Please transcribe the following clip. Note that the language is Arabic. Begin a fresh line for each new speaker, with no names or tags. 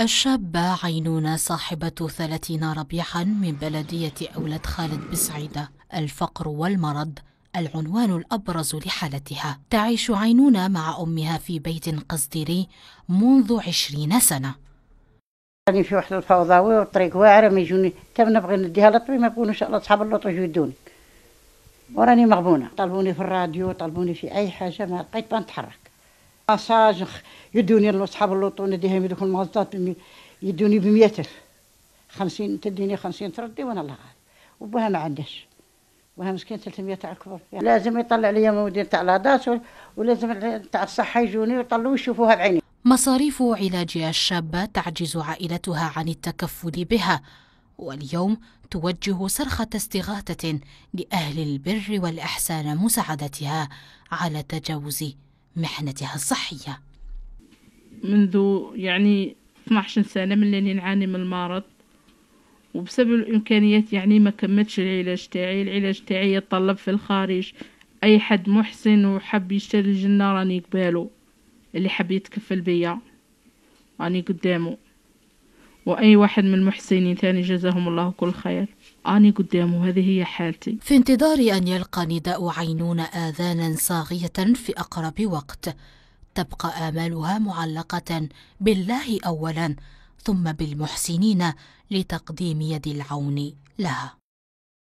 الشابة عينونة صاحبة ثلاثين ربيعا من بلدية أولاد خالد بسعيدة الفقر والمرض العنوان الأبرز لحالتها تعيش عينونة مع أمها في بيت قصديري منذ عشرين سنة
راني يعني في واحد الفوضوي والطريق واعر ما يجوني حتى نبغي نديها للطبيب ما الله صحاب اللوطو يجودوني وراني مغبونه طلبوني في الراديو طلبوني في اي حاجه ما لقيت بنتحرك مساج يدوني لصحاب اللوطون ديهم يدوك الموظفات يدوني بميتر خمسين تديني خمسين تردي وأنا الله غالي وبها ما عندهاش وها مسكين 300 تاع الكبر يعني لازم يطلع لي مدير تاع الاداس ولازم تاع الصحه يجوني ويطلعوا يشوفوها بعيني مصاريف علاج الشابة
تعجز عائلتها عن التكفل بها واليوم توجه صرخة استغاثة لأهل البر والإحسان مساعدتها على
تجاوز
محنتها الصحية
منذ يعني 12 سنة من اللي نعاني من المرض وبسبب الإمكانيات يعني ما كملتش العلاج تاعي العلاج تاعي يتطلب في الخارج أي حد محسن وحب يشتري الجنة راني قباله اللي حب يتكفل بيا راني قدامه وأي واحد من المحسنين ثاني جزاهم الله كل خير أنا قدامه هذه هي حالتي في انتظار أن يلقى نداء عينون آذانا صاغية
في أقرب وقت تبقى آمالها معلقة بالله أولا ثم بالمحسنين لتقديم يد العون لها